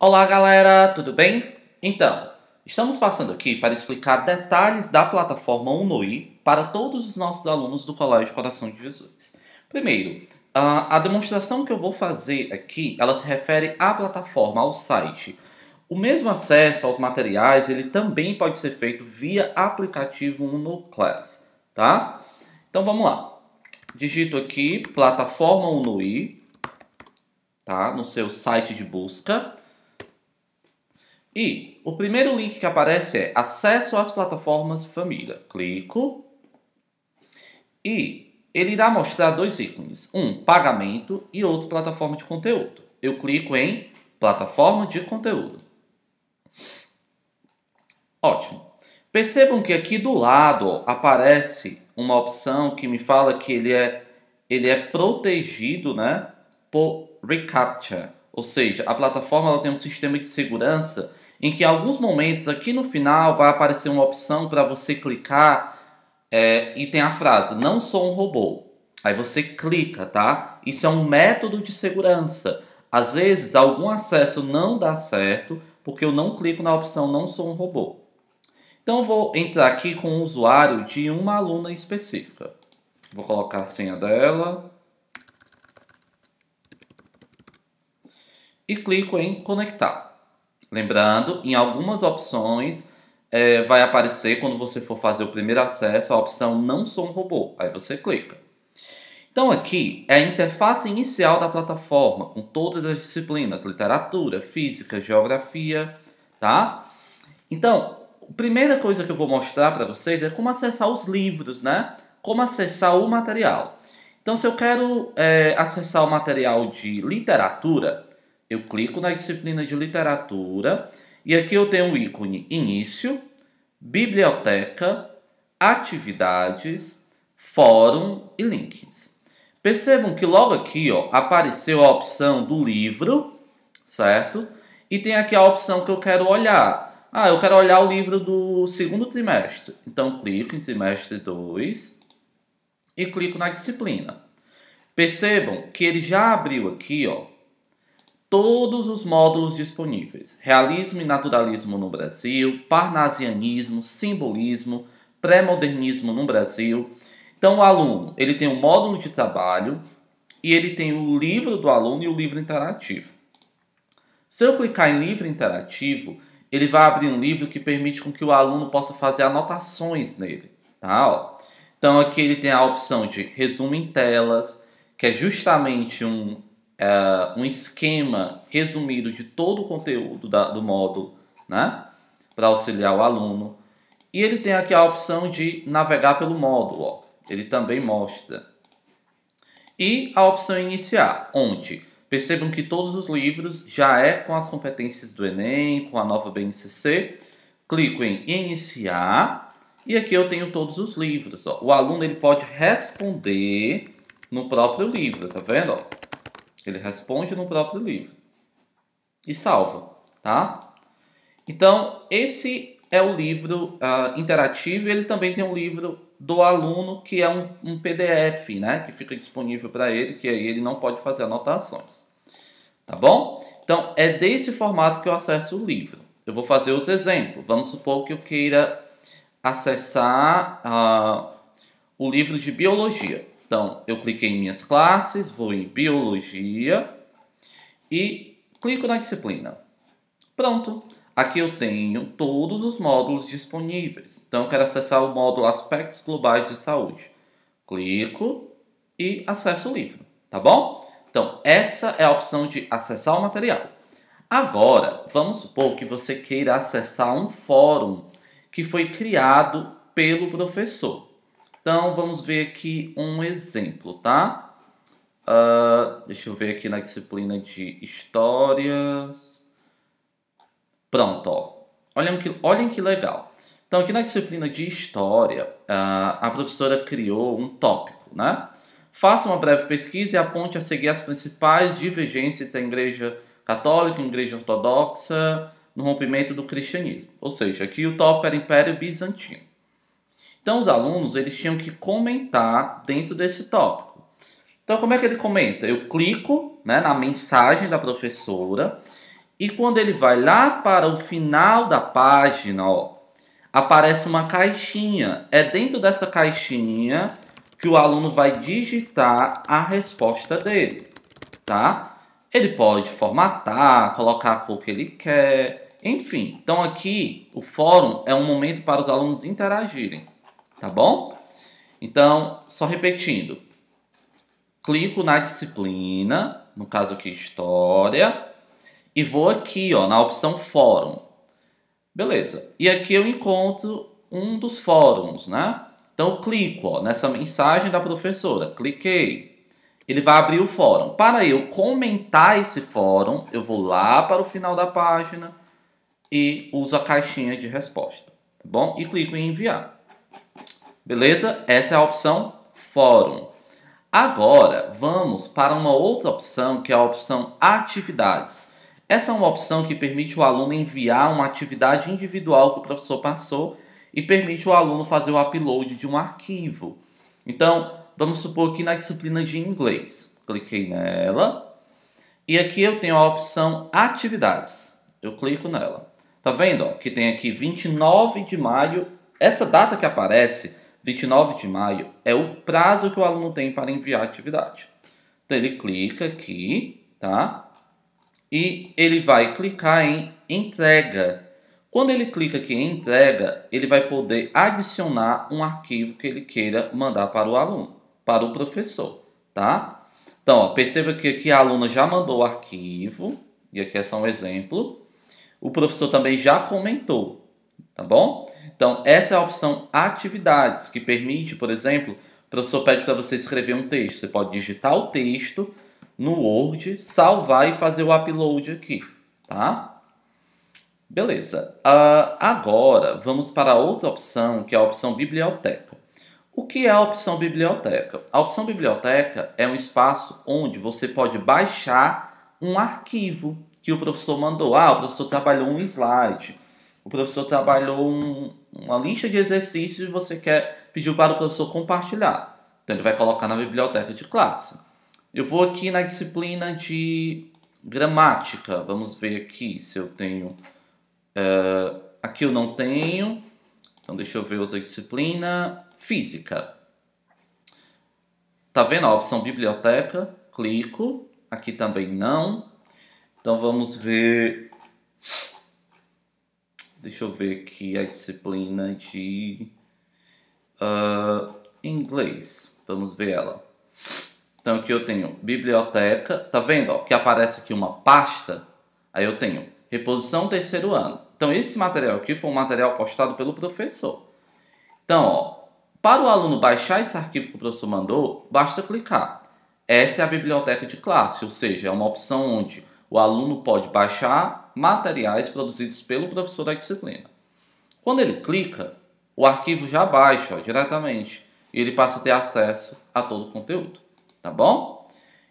Olá, galera, tudo bem? Então, estamos passando aqui para explicar detalhes da plataforma UNOI para todos os nossos alunos do Colégio Coração de Jesus. Primeiro, a demonstração que eu vou fazer aqui, ela se refere à plataforma, ao site. O mesmo acesso aos materiais, ele também pode ser feito via aplicativo UnoClass, tá? Então, vamos lá. Digito aqui plataforma UNOI, tá? No seu site de busca. E o primeiro link que aparece é acesso às plataformas família. Clico. E ele irá mostrar dois ícones, um pagamento e outro plataforma de conteúdo. Eu clico em plataforma de conteúdo. Ótimo. Percebam que aqui do lado ó, aparece uma opção que me fala que ele é, ele é protegido né, por Recaptcha. Ou seja, a plataforma ela tem um sistema de segurança em que em alguns momentos aqui no final vai aparecer uma opção para você clicar é, e tem a frase não sou um robô. Aí você clica, tá? Isso é um método de segurança. Às vezes algum acesso não dá certo porque eu não clico na opção não sou um robô. Então vou entrar aqui com o usuário de uma aluna específica. Vou colocar a senha dela. e clico em conectar. Lembrando, em algumas opções é, vai aparecer quando você for fazer o primeiro acesso a opção não sou um robô. Aí você clica. Então aqui é a interface inicial da plataforma com todas as disciplinas, literatura, física, geografia, tá? Então, a primeira coisa que eu vou mostrar para vocês é como acessar os livros, né? Como acessar o material. Então, se eu quero é, acessar o material de literatura, eu clico na disciplina de literatura e aqui eu tenho o ícone início, biblioteca, atividades, fórum e links. Percebam que logo aqui ó, apareceu a opção do livro, certo? E tem aqui a opção que eu quero olhar. Ah, eu quero olhar o livro do segundo trimestre. Então clico em trimestre 2 e clico na disciplina. Percebam que ele já abriu aqui ó, todos os módulos disponíveis: realismo e naturalismo no Brasil, parnasianismo, simbolismo, pré-modernismo no Brasil. Então, o aluno ele tem o um módulo de trabalho e ele tem o livro do aluno e o livro interativo. Se eu clicar em livro interativo, ele vai abrir um livro que permite com que o aluno possa fazer anotações nele. Tá? Ó. Então, aqui ele tem a opção de resumo em telas, que é justamente um uh, um esquema resumido de todo o conteúdo da, do módulo, né? Para auxiliar o aluno. E ele tem aqui a opção de navegar pelo módulo, ó. ele também mostra. E a opção iniciar, onde percebam que todos os livros já é com as competências do Enem, com a nova BNCC. Clico em iniciar e aqui eu tenho todos os livros. Ó. O aluno ele pode responder no próprio livro, tá vendo? Ó? Ele responde no próprio livro e salva, tá? Então, esse é o livro uh, interativo. Ele também tem um livro do aluno, que é um, um PDF, né? Que fica disponível para ele, que aí ele não pode fazer anotações. Tá bom? Então, é desse formato que eu acesso o livro. Eu vou fazer outro exemplo. Vamos supor que eu queira acessar uh, o livro de biologia. Então, eu cliquei em minhas classes, vou em biologia e clico na disciplina. Pronto. Aqui eu tenho todos os módulos disponíveis. Então, eu quero acessar o módulo Aspectos Globais de Saúde. Clico e acesso o livro, tá bom? Então, essa é a opção de acessar o material. Agora, vamos supor que você queira acessar um fórum que foi criado pelo professor. Então, vamos ver aqui um exemplo, tá? Uh, deixa eu ver aqui na disciplina de Histórias. Pronto, ó. Olhem que, olhem que legal. Então, aqui na disciplina de História, uh, a professora criou um tópico, né? Faça uma breve pesquisa e aponte a seguir as principais divergências da Igreja Católica e Igreja Ortodoxa no rompimento do cristianismo. Ou seja, aqui o tópico era Império Bizantino. Então os alunos eles tinham que comentar dentro desse tópico. Então como é que ele comenta? Eu clico né, na mensagem da professora e quando ele vai lá para o final da página, ó, aparece uma caixinha. É dentro dessa caixinha que o aluno vai digitar a resposta dele, tá? Ele pode formatar, colocar a cor que ele quer, enfim. Então aqui o fórum é um momento para os alunos interagirem tá bom? Então, só repetindo. Clico na disciplina, no caso aqui História, e vou aqui ó, na opção Fórum. Beleza. E aqui eu encontro um dos fóruns, né? Então eu clico ó, nessa mensagem da professora, cliquei. Ele vai abrir o fórum. Para eu comentar esse fórum, eu vou lá para o final da página e uso a caixinha de resposta, tá bom? E clico em enviar. Beleza? Essa é a opção fórum. Agora, vamos para uma outra opção, que é a opção atividades. Essa é uma opção que permite o aluno enviar uma atividade individual que o professor passou e permite o aluno fazer o upload de um arquivo. Então, vamos supor que na disciplina de inglês. Cliquei nela e aqui eu tenho a opção atividades. Eu clico nela. Tá vendo ó, que tem aqui 29 de maio. Essa data que aparece 29 de maio é o prazo que o aluno tem para enviar a atividade. Então ele clica aqui, tá? E ele vai clicar em entrega. Quando ele clica aqui em entrega, ele vai poder adicionar um arquivo que ele queira mandar para o aluno, para o professor, tá? Então, ó, perceba que aqui a aluna já mandou o arquivo, e aqui é só um exemplo. O professor também já comentou, tá bom? Então, essa é a opção atividades, que permite, por exemplo, o professor pede para você escrever um texto. Você pode digitar o texto no Word, salvar e fazer o upload aqui, tá? Beleza. Uh, agora, vamos para outra opção, que é a opção biblioteca. O que é a opção biblioteca? A opção biblioteca é um espaço onde você pode baixar um arquivo que o professor mandou. Ah, o professor trabalhou um slide o professor trabalhou um, uma lista de exercícios e você quer pedir para o professor compartilhar. Então ele vai colocar na biblioteca de classe. Eu vou aqui na disciplina de gramática. Vamos ver aqui se eu tenho. Uh, aqui eu não tenho. Então deixa eu ver outra disciplina. Física. Tá vendo a opção biblioteca? Clico. Aqui também não. Então vamos ver deixa eu ver aqui a disciplina de uh, inglês. Vamos ver ela. Então aqui eu tenho biblioteca, tá vendo ó, que aparece aqui uma pasta? Aí eu tenho reposição terceiro ano. Então esse material aqui foi um material postado pelo professor. Então, ó, para o aluno baixar esse arquivo que o professor mandou, basta clicar. Essa é a biblioteca de classe, ou seja, é uma opção onde o aluno pode baixar materiais produzidos pelo professor da disciplina. Quando ele clica, o arquivo já baixa ó, diretamente e ele passa a ter acesso a todo o conteúdo, tá bom?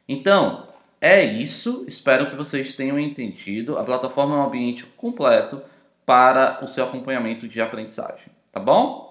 Então, é isso. Espero que vocês tenham entendido. A plataforma é um ambiente completo para o seu acompanhamento de aprendizagem, tá bom?